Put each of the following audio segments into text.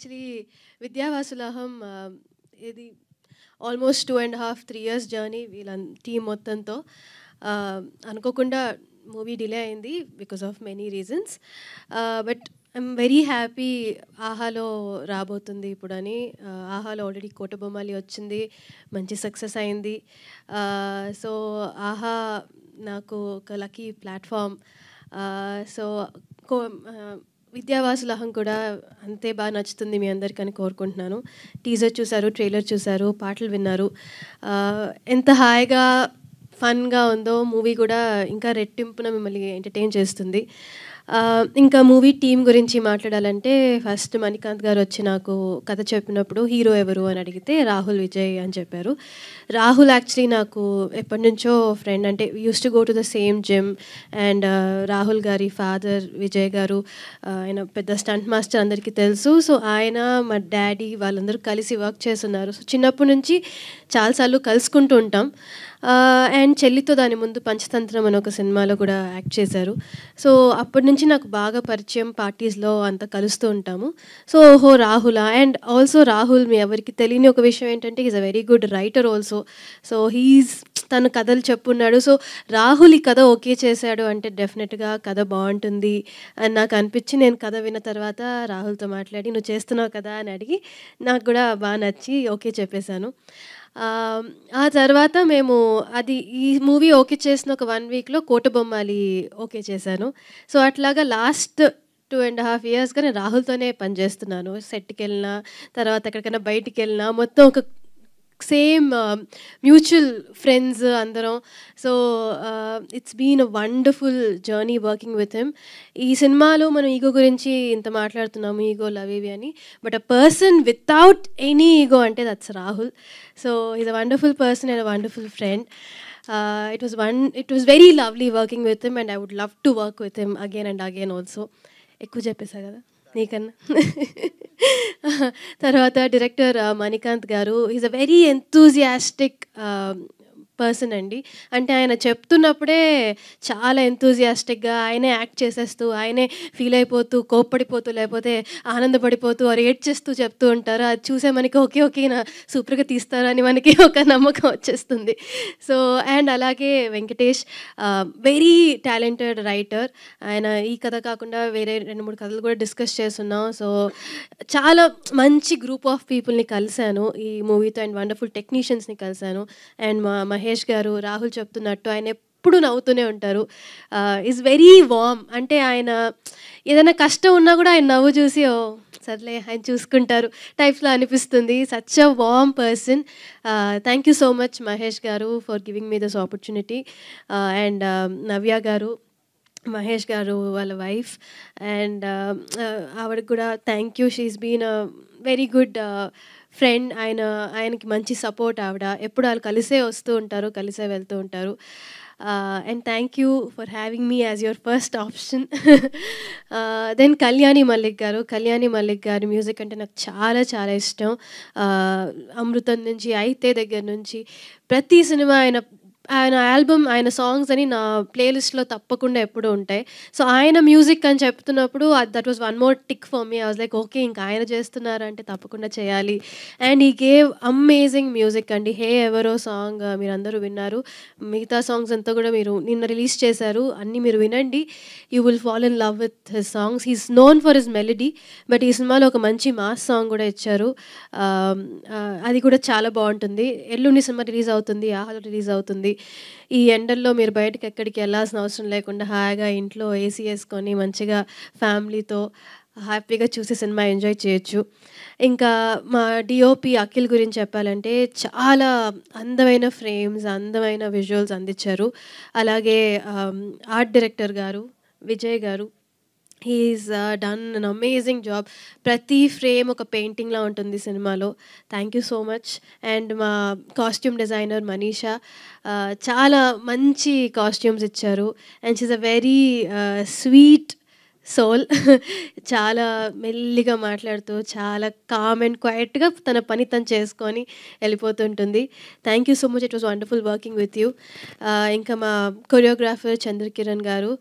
actually విద్యావాసులహం ఇది almost two and half three years journey వీళ్ళ టీం మొత్తంతో అనుకోకుండా మూవీ డిలే అయింది because of many reasons but I'm very happy ఆహాలో రాబోతుంది ఇప్పుడని ఆహాలో ఆల్రెడీ కోటబొమ్మాలి వచ్చింది మంచి సక్సెస్ అయింది సో ఆహా నాకు ఒక లక్కీ ప్లాట్ఫామ్ సో విద్యావాసుల అహం కూడా అంతే బాగా నచ్చుతుంది మీ అందరికని కోరుకుంటున్నాను టీజర్ చూశారు ట్రైలర్ చూశారు పాటలు విన్నారు ఎంత హాయిగా ఫన్గా ఉందో మూవీ కూడా ఇంకా రెట్టింపున మిమ్మల్ని ఎంటర్టైన్ చేస్తుంది ఇంకా మూవీ టీం గురించి మాట్లాడాలంటే ఫస్ట్ మణికాంత్ గారు వచ్చి నాకు కథ చెప్పినప్పుడు హీరో ఎవరు అని అడిగితే రాహుల్ విజయ్ అని చెప్పారు రాహుల్ యాక్చువల్లీ నాకు ఎప్పటి నుంచో ఫ్రెండ్ అంటే used to go to the same gym and Rahul గారి ఫాదర్ విజయ్ గారు ఆయన పెద్ద స్టంట్ మాస్టర్ అందరికీ తెలుసు సో ఆయన మా డాడీ వాళ్ళందరూ కలిసి వర్క్ చేస్తున్నారు సో చిన్నప్పటి నుంచి చాలాసార్లు కలుసుకుంటూ ఉంటాం అండ్ చెల్లితో దాని ముందు పంచతంత్రం అని ఒక సినిమాలో కూడా యాక్ట్ చేశారు సో అప్పటి నుంచి నుంచి నాకు బాగా పరిచయం పార్టీస్లో అంత కలుస్తూ ఉంటాము సో ఓహో రాహుల్ అండ్ ఆల్సో రాహుల్ మీ ఎవరికి తెలియని ఒక విషయం ఏంటంటే is a very good writer also so he's తను కథలు చెప్పున్నాడు సో రాహుల్ ఈ కథ ఓకే చేశాడు అంటే డెఫినెట్గా కథ బాగుంటుంది అని నాకు అనిపించి నేను కథ విన్న తర్వాత రాహుల్తో మాట్లాడి నువ్వు చేస్తున్నావు కదా అని అడిగి నాకు కూడా బాగా నచ్చి ఓకే చెప్పేశాను ఆ తర్వాత మేము అది ఈ మూవీ ఓకే చేసిన ఒక వన్ వీక్లో కోటబొమ్మాలి ఓకే చేశాను సో అట్లాగా లాస్ట్ టూ అండ్ హాఫ్ ఇయర్స్గా నేను రాహుల్తోనే పనిచేస్తున్నాను సెట్కి వెళ్ళిన తర్వాత ఎక్కడికైనా బయటికి వెళ్ళినా మొత్తం ఒక సేమ్ మ్యూచువల్ ఫ్రెండ్స్ అందరం so it's been a wonderful journey working with him ఈ సినిమాలో మనం ఈగో గురించి ఇంత మాట్లాడుతున్నాము ఈగో లవ్ ఇవి అని but a person without any ego అంటే that's Rahul so is a wonderful person and a wonderful friend it was one it was very lovely working with him and I would love to work with him again and again also ఎక్కువ చెప్పేసా కదా నీకన్నా తర్వాత director uh, Manikanth garu is a very enthusiastic person అండి అంటే ఆయన చెప్తున్నప్పుడే చాలా ఎంతూజియాస్టిక్గా ఆయనే యాక్ట్ చేసేస్తూ ఆయనే ఫీల్ అయిపోతూ కోప్పడిపోతూ లేకపోతే ఆనందపడిపోతూ వారు చేస్తూ చెప్తూ ఉంటారు అది చూసే మనకి ఓకే ఓకే నా సూపర్గా తీస్తారని మనకి ఒక నమ్మకం వచ్చేస్తుంది సో అండ్ అలాగే వెంకటేష్ వెరీ టాలెంటెడ్ రైటర్ ఆయన ఈ కథ కాకుండా వేరే రెండు మూడు కథలు కూడా డిస్కస్ చేస్తున్నాం సో చాలా మంచి గ్రూప్ ఆఫ్ పీపుల్ని కలిశాను ఈ మూవీతో అండ్ వండర్ఫుల్ టెక్నీషియన్స్ని కలిశాను అండ్ మా మహేష్ మహేష్ గారు రాహుల్ చెప్తున్నట్టు ఆయన ఎప్పుడు నవ్వుతూనే ఉంటారు ఈజ్ వెరీ వామ్ అంటే ఆయన ఏదైనా కష్టం ఉన్నా కూడా ఆయన నవ్వు చూసి ఓ సర్లే ఆయన చూసుకుంటారు టైప్లో అనిపిస్తుంది such a warm person thank you so much Mahesh garu for giving me this opportunity and Navya garu Mahesh garu వాళ్ళ వైఫ్ అండ్ ఆవిడకి కూడా thank you she's been a very good friend ఆయన ఆయనకి మంచి సపోర్ట్ ఆవిడ ఎప్పుడు వాళ్ళు కలిసే వస్తూ ఉంటారు కలిసే వెళ్తూ ఉంటారు and thank you for having me as your first option then Kalyani Mallik garu Kalyani Mallik గారి మ్యూజిక్ అంటే నాకు చాలా చాలా ఇష్టం అమృతం నుంచి అయితే దగ్గర నుంచి ప్రతి సినిమా ఆయన ఆయన ఆల్బమ్ ఆయన సాంగ్స్ అని నా ప్లేలిస్ట్లో తప్పకుండా ఎప్పుడు ఉంటాయి సో ఆయన మ్యూజిక్ అని చెప్తున్నప్పుడు that was one more tick for me I was like okay ఇంకా ఆయన చేస్తున్నారంటే తప్పకుండా చేయాలి అండ్ ఈ గేవ్ అమేజింగ్ మ్యూజిక్ అండి హే ఎవరో సాంగ్ మీరందరూ విన్నారు మిగతా సాంగ్స్ అంతా కూడా మీరు నిన్న రిలీజ్ చేశారు అన్నీ మీరు వినండి you will fall in love with his songs he's known for his melody but ఈ సినిమాలో ఒక మంచి మాస్ సాంగ్ కూడా ఇచ్చారు అది కూడా చాలా బాగుంటుంది ఎల్లుండి సినిమా రిలీజ్ అవుతుంది ఆహాలో రిలీజ్ అవుతుంది ఈ ఎండల్లో మీరు బయటకు ఎక్కడికి వెళ్ళాల్సిన అవసరం లేకుండా హాయిగా ఇంట్లో ఏసీ వేసుకొని మంచిగా ఫ్యామిలీతో హ్యాపీగా చూసి సినిమా ఎంజాయ్ చేయొచ్చు ఇంకా మా డిఓపి అఖిల్ గురించి చెప్పాలంటే చాలా అందమైన ఫ్రేమ్స్ అందమైన విజువల్స్ అందించారు అలాగే art director garu Vijay garu he's done an amazing job ప్రతి ఫ్రేమ్ ఒక పెయింటింగ్లా ఉంటుంది సినిమాలో thank you so much and మా కాస్ట్యూమ్ డిజైనర్ మనీషా చాలా మంచి కాస్ట్యూమ్స్ ఇచ్చారు and she's a very sweet soul చాలా మెల్లిగా మాట్లాడుతూ చాలా కామ్ అండ్ క్వైట్గా తన పని తను చేసుకొని వెళ్ళిపోతుంటుంది thank you so much it was wonderful working with you ఇంకా మా కొరియోగ్రాఫర్ చంద్రకిరణ్ గారు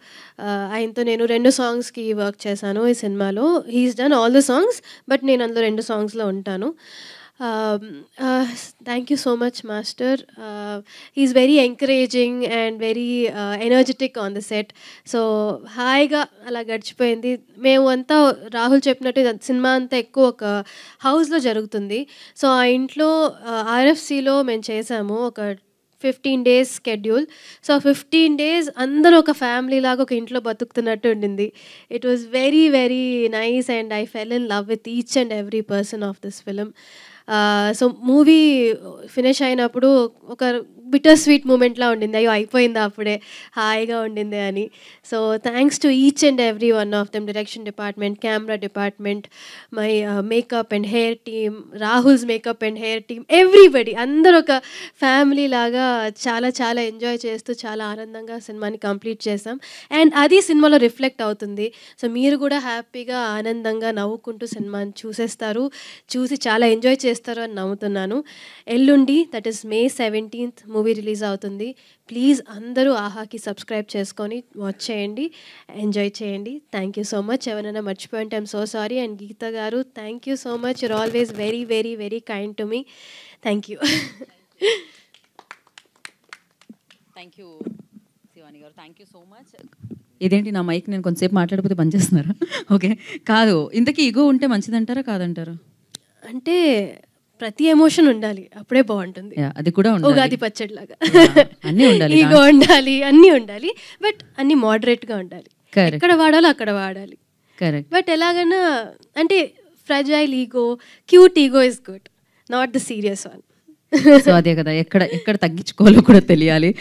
ఆయనతో నేను రెండు సాంగ్స్కి వర్క్ చేశాను ఈ సినిమాలో he's done all the songs but నేను అందులో రెండు సాంగ్స్లో ఉంటాను thank you so much master is very encouraging and very energetic on the set so హాయిగా అలా గడిచిపోయింది మేము అంతా రాహుల్ చెప్పినట్టు సినిమా అంతా ఎక్కువ ఒక హౌస్లో జరుగుతుంది సో ఆ ఇంట్లో ఆర్ఎఫ్సిలో మేము చేసాము ఒక fifteen days schedule so fifteen days అందరూ ఒక ఫ్యామిలీ లాగా ఒక ఇంట్లో బతుకుతున్నట్టు ఉండింది it was very very nice and I fell in love with each and every person of this film so movie finish అయినప్పుడు ఒక బిటర్ స్వీట్ మూమెంట్లా ఉండింది అయ్యో అయిపోయింది అప్పుడే హాయిగా ఉండింది అని so thanks to each and every one of them direction department camera department my makeup and hair team Rahul's makeup and hair team everybody అందరూ ఒక ఫ్యామిలీ లాగా చాలా చాలా ఎంజాయ్ చేస్తూ చాలా ఆనందంగా సినిమాని కంప్లీట్ చేసాం అండ్ అది సినిమాలో రిఫ్లెక్ట్ అవుతుంది సో మీరు కూడా హ్యాపీగా ఆనందంగా నవ్వుకుంటూ సినిమాని చూసేస్తారు చూసి చాలా ఎంజాయ్ చేస్తారు అని నమ్ముతున్నాను ఎల్లుండి that is May seventeenth movie release అవుతుంది ప్లీజ్ అందరూ ఆహాకి సబ్స్క్రైబ్ చేసుకొని వాచ్ చేయండి ఎంజాయ్ చేయండి థ్యాంక్ యూ సో మచ్ ఎవరైనా మర్చిపోయింటే I'm so sorry and Geetha garu thank you so much you're always very very very kind to me thank you thank you Shivani garu thank you so much ఇదేంటి నా mic నేను కొంతసేపు మాట్లాడిపోతే పనిచేస్తున్నారా okay కాదు ఇంతకీ ఇగో ఉంటే మంచిదంటారా కాదంటారా అంటే ప్రతి ఎమోషన్ ఉండాలి అప్పుడే బాగుంటుంది అది కూడా ఉగాది పచ్చడి లాగా అన్ని ఉండాలి ఈగో ఉండాలి అన్ని ఉండాలి బట్ అన్ని మోడరేట్ గా ఉండాలి ఎక్కడ వాడాలో అక్కడ వాడాలి కరెక్ట్ బట్ ఎలాగైనా అంటే fragile ego cute ego is good not the serious one so అదే కదా ఎక్కడ ఎక్కడ తగ్గించుకోవాలో కూడా తెలియాలి